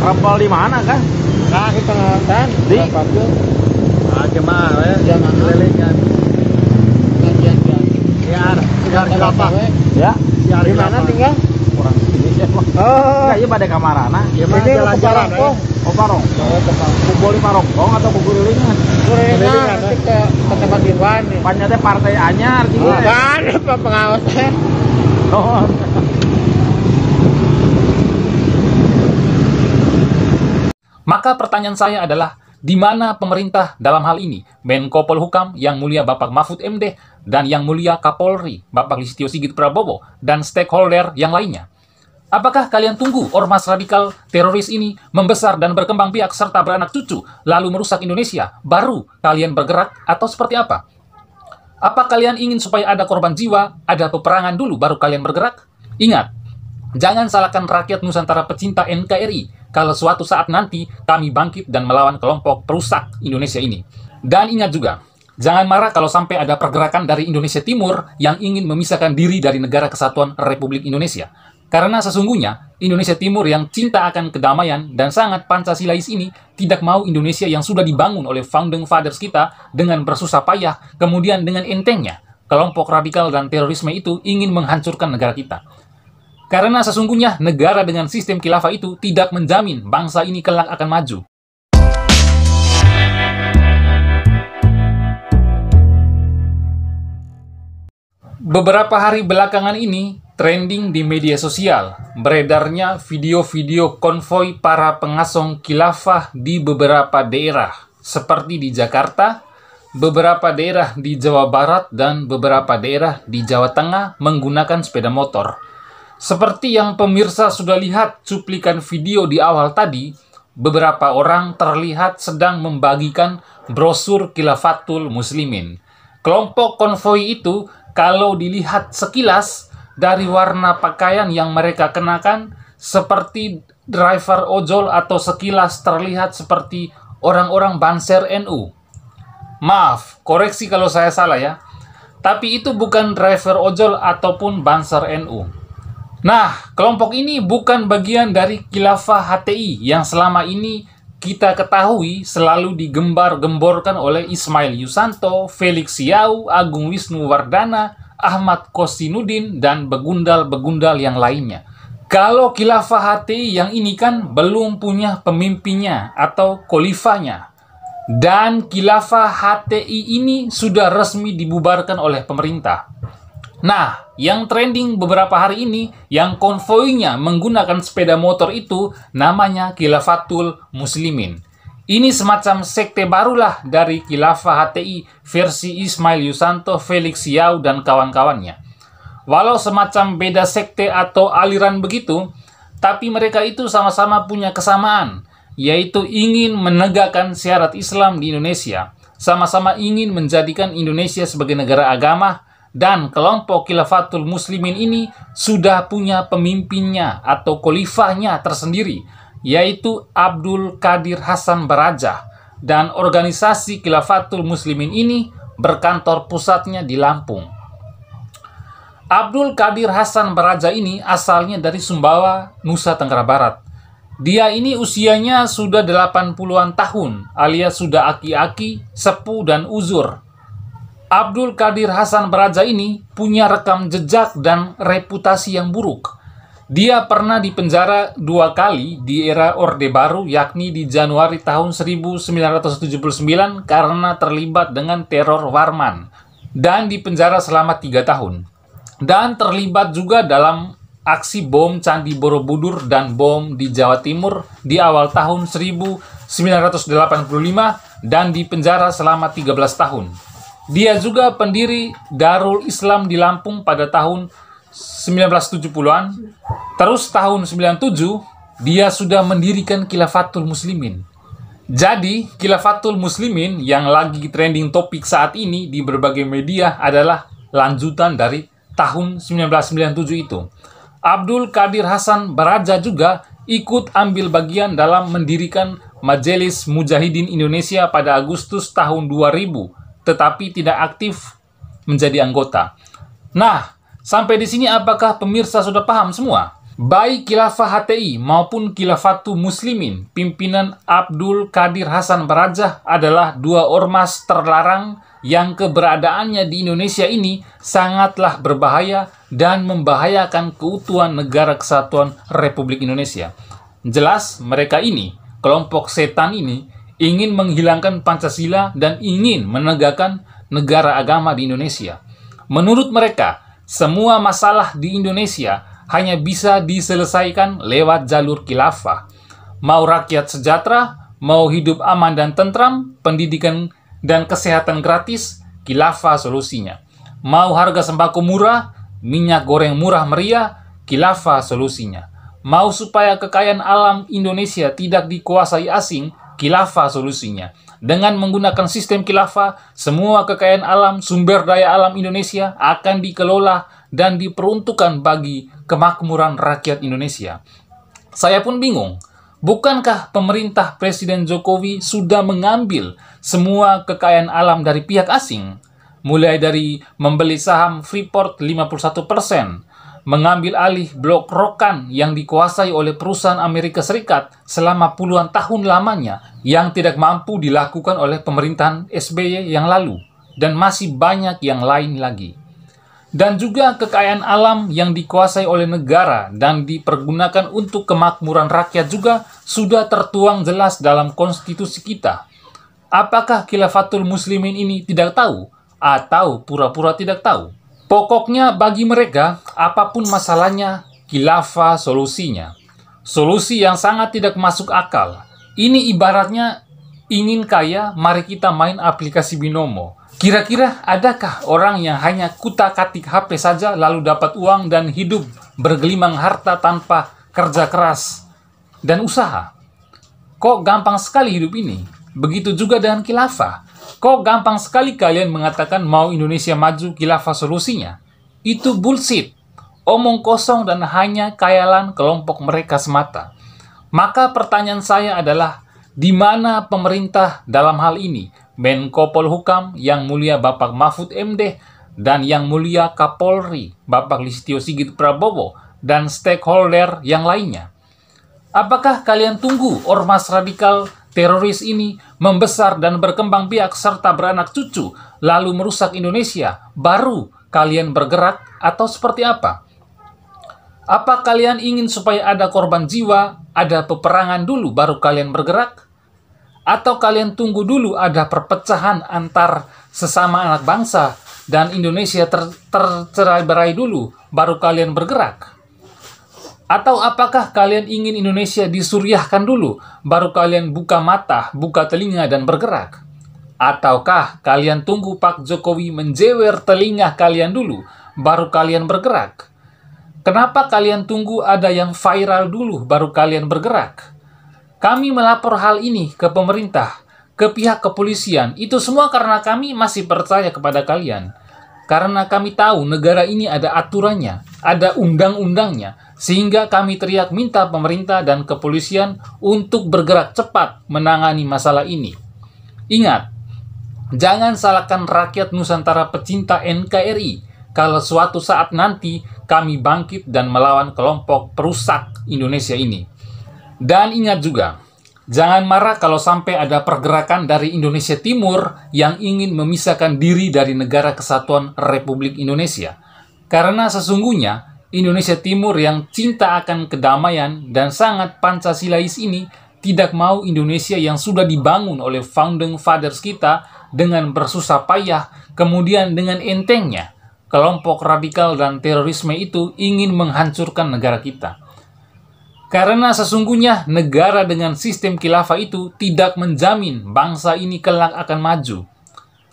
Rempel di mana kah? Nah, di pengangkatan. Di? Rapal Ah, jemaah ya. Jangan ah. keliling kan? Jangan jangan. Siar, siar apa? Ya. Siar di mana tinggal? Kurang sini ya, Oh. iya pada kamarana. Iya mah jalan-jalan. Oh, parong. Oh, parong. Kumpul di parongkong oh, atau kukulilingan? Kukulilingan nanti eh. ke ke tempat Irwan. Panjatnya partai anyar sih. Bukan, pengawasnya. Oh. Ya? Eh. oh. Maka pertanyaan saya adalah, di mana pemerintah dalam hal ini, Menko Polhukam, Yang Mulia Bapak Mahfud MD, dan Yang Mulia Kapolri, Bapak Listio Sigit Prabowo, dan stakeholder yang lainnya. Apakah kalian tunggu ormas radikal teroris ini membesar dan berkembang biak serta beranak cucu, lalu merusak Indonesia, baru kalian bergerak atau seperti apa? Apa kalian ingin supaya ada korban jiwa, ada peperangan dulu baru kalian bergerak? Ingat, jangan salahkan rakyat Nusantara pecinta NKRI kalau suatu saat nanti kami bangkit dan melawan kelompok perusak Indonesia ini. Dan ingat juga, jangan marah kalau sampai ada pergerakan dari Indonesia Timur yang ingin memisahkan diri dari negara kesatuan Republik Indonesia. Karena sesungguhnya, Indonesia Timur yang cinta akan kedamaian dan sangat Pancasilais ini tidak mau Indonesia yang sudah dibangun oleh Founding Fathers kita dengan bersusah payah, kemudian dengan entengnya. Kelompok radikal dan terorisme itu ingin menghancurkan negara kita. Karena sesungguhnya negara dengan sistem khilafah itu tidak menjamin bangsa ini kelak akan maju. Beberapa hari belakangan ini, trending di media sosial beredarnya video-video konvoi para pengasong khilafah di beberapa daerah, seperti di Jakarta, beberapa daerah di Jawa Barat, dan beberapa daerah di Jawa Tengah menggunakan sepeda motor. Seperti yang pemirsa sudah lihat cuplikan video di awal tadi, beberapa orang terlihat sedang membagikan brosur Khilafatul Muslimin. Kelompok konvoi itu kalau dilihat sekilas dari warna pakaian yang mereka kenakan seperti driver ojol atau sekilas terlihat seperti orang-orang Banser NU. Maaf, koreksi kalau saya salah ya. Tapi itu bukan driver ojol ataupun Banser NU. Nah, kelompok ini bukan bagian dari khilafah HTI yang selama ini kita ketahui selalu digembar-gemborkan oleh Ismail Yusanto, Felix Siau, Agung Wisnu Wardana, Ahmad Kosinudin, dan begundal-begundal yang lainnya. Kalau khilafah HTI yang ini kan belum punya pemimpinnya atau kolifanya. Dan khilafah HTI ini sudah resmi dibubarkan oleh pemerintah. Nah, yang trending beberapa hari ini yang konvoinya menggunakan sepeda motor itu namanya Khilafatul Muslimin. Ini semacam sekte barulah dari Khilafah HTI versi Ismail Yusanto, Felix Yau, dan kawan-kawannya. Walau semacam beda sekte atau aliran begitu, tapi mereka itu sama-sama punya kesamaan, yaitu ingin menegakkan syarat Islam di Indonesia. Sama-sama ingin menjadikan Indonesia sebagai negara agama, dan kelompok Khilafatul Muslimin ini sudah punya pemimpinnya atau khalifahnya tersendiri, yaitu Abdul Qadir Hasan Baraja. Dan organisasi Khilafatul Muslimin ini berkantor pusatnya di Lampung. Abdul Qadir Hasan Baraja ini asalnya dari Sumbawa, Nusa Tenggara Barat. Dia ini usianya sudah 80-an tahun, alias sudah aki-aki, sepuh, dan uzur Abdul Kadir Hasan Beraja ini punya rekam jejak dan reputasi yang buruk. Dia pernah dipenjara dua kali di era Orde Baru, yakni di Januari tahun 1979 karena terlibat dengan teror Warman, dan dipenjara selama tiga tahun. Dan terlibat juga dalam aksi bom Candi Borobudur dan bom di Jawa Timur di awal tahun 1985 dan dipenjara selama 13 tahun. Dia juga pendiri Darul Islam di Lampung pada tahun 1970-an. Terus tahun 97 dia sudah mendirikan Khilafatul Muslimin. Jadi, Khilafatul Muslimin yang lagi trending topik saat ini di berbagai media adalah lanjutan dari tahun 1997 itu. Abdul Kadir Hasan Baraja juga ikut ambil bagian dalam mendirikan Majelis Mujahidin Indonesia pada Agustus tahun 2000 tetapi tidak aktif menjadi anggota. Nah, sampai di sini apakah pemirsa sudah paham semua? Baik Khilafah HTI maupun Khilafatu Muslimin, pimpinan Abdul Kadir Hasan Barajah adalah dua ormas terlarang yang keberadaannya di Indonesia ini sangatlah berbahaya dan membahayakan keutuhan negara kesatuan Republik Indonesia. Jelas mereka ini, kelompok setan ini, ingin menghilangkan Pancasila dan ingin menegakkan negara agama di Indonesia. Menurut mereka, semua masalah di Indonesia hanya bisa diselesaikan lewat jalur khilafah. Mau rakyat sejahtera, mau hidup aman dan tentram, pendidikan dan kesehatan gratis, khilafah solusinya. Mau harga sembako murah, minyak goreng murah meriah, khilafah solusinya. Mau supaya kekayaan alam Indonesia tidak dikuasai asing, kilafah solusinya. Dengan menggunakan sistem kilafah, semua kekayaan alam, sumber daya alam Indonesia akan dikelola dan diperuntukkan bagi kemakmuran rakyat Indonesia. Saya pun bingung, bukankah pemerintah Presiden Jokowi sudah mengambil semua kekayaan alam dari pihak asing? Mulai dari membeli saham Freeport 51%, mengambil alih blok rokan yang dikuasai oleh perusahaan Amerika Serikat selama puluhan tahun lamanya yang tidak mampu dilakukan oleh pemerintahan SBY yang lalu dan masih banyak yang lain lagi. Dan juga kekayaan alam yang dikuasai oleh negara dan dipergunakan untuk kemakmuran rakyat juga sudah tertuang jelas dalam konstitusi kita. Apakah Khilafatul Muslimin ini tidak tahu atau pura-pura tidak tahu? Pokoknya bagi mereka, apapun masalahnya, khilafah solusinya. Solusi yang sangat tidak masuk akal. Ini ibaratnya ingin kaya, mari kita main aplikasi binomo. Kira-kira adakah orang yang hanya kutak-katik HP saja lalu dapat uang dan hidup bergelimang harta tanpa kerja keras dan usaha? Kok gampang sekali hidup ini? Begitu juga dengan khilafah. Kok gampang sekali kalian mengatakan mau Indonesia maju khilafah solusinya? Itu bullshit. Omong kosong dan hanya kayalan kelompok mereka semata. Maka pertanyaan saya adalah, di mana pemerintah dalam hal ini? Menko Polhukam, Yang Mulia Bapak Mahfud MD, dan Yang Mulia Kapolri, Bapak Listio Sigit Prabowo, dan stakeholder yang lainnya. Apakah kalian tunggu ormas radikal teroris ini membesar dan berkembang biak serta beranak cucu, lalu merusak Indonesia, baru kalian bergerak atau seperti apa? Apa kalian ingin supaya ada korban jiwa, ada peperangan dulu baru kalian bergerak? Atau kalian tunggu dulu ada perpecahan antar sesama anak bangsa dan Indonesia ter tercerai berai dulu baru kalian bergerak? Atau apakah kalian ingin Indonesia disuriahkan dulu, baru kalian buka mata, buka telinga, dan bergerak? Ataukah kalian tunggu Pak Jokowi menjewer telinga kalian dulu, baru kalian bergerak? Kenapa kalian tunggu ada yang viral dulu, baru kalian bergerak? Kami melapor hal ini ke pemerintah, ke pihak kepolisian. Itu semua karena kami masih percaya kepada kalian. Karena kami tahu negara ini ada aturannya, ada undang-undangnya, sehingga kami teriak minta pemerintah dan kepolisian untuk bergerak cepat menangani masalah ini. Ingat, jangan salahkan rakyat Nusantara pecinta NKRI kalau suatu saat nanti kami bangkit dan melawan kelompok perusak Indonesia ini. Dan ingat juga, jangan marah kalau sampai ada pergerakan dari Indonesia Timur yang ingin memisahkan diri dari negara kesatuan Republik Indonesia. Karena sesungguhnya Indonesia Timur yang cinta akan kedamaian dan sangat Pancasilais ini tidak mau Indonesia yang sudah dibangun oleh founding fathers kita dengan bersusah payah, kemudian dengan entengnya kelompok radikal dan terorisme itu ingin menghancurkan negara kita. Karena sesungguhnya negara dengan sistem khilafah itu tidak menjamin bangsa ini kelak akan maju.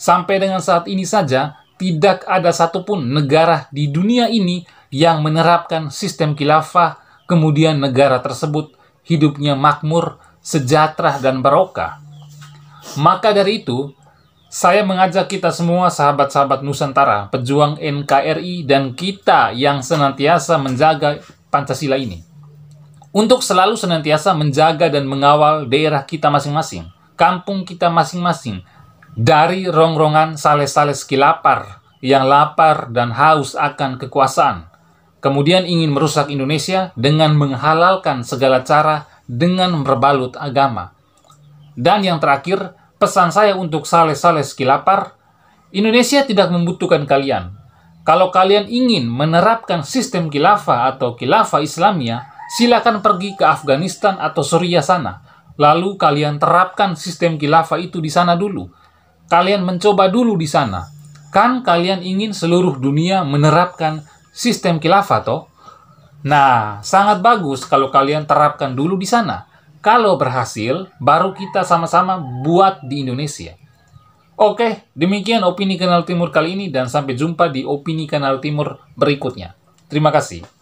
Sampai dengan saat ini saja, tidak ada satupun negara di dunia ini yang menerapkan sistem khilafah, kemudian negara tersebut hidupnya makmur, sejahtera, dan barokah. Maka dari itu, saya mengajak kita semua sahabat-sahabat Nusantara, pejuang NKRI, dan kita yang senantiasa menjaga Pancasila ini. Untuk selalu senantiasa menjaga dan mengawal daerah kita masing-masing, kampung kita masing-masing, dari rongrongan sales-sales kilapar yang lapar dan haus akan kekuasaan kemudian ingin merusak Indonesia dengan menghalalkan segala cara dengan berbalut agama. Dan yang terakhir, pesan saya untuk sales-sales kilapar, Indonesia tidak membutuhkan kalian. Kalau kalian ingin menerapkan sistem kilafah atau kilafah Islamia, silakan pergi ke Afghanistan atau Suriah sana. Lalu kalian terapkan sistem kilafah itu di sana dulu. Kalian mencoba dulu di sana. Kan kalian ingin seluruh dunia menerapkan sistem kilafah toh. Nah, sangat bagus kalau kalian terapkan dulu di sana. Kalau berhasil, baru kita sama-sama buat di Indonesia. Oke, demikian opini Kanal Timur kali ini dan sampai jumpa di opini Kanal Timur berikutnya. Terima kasih.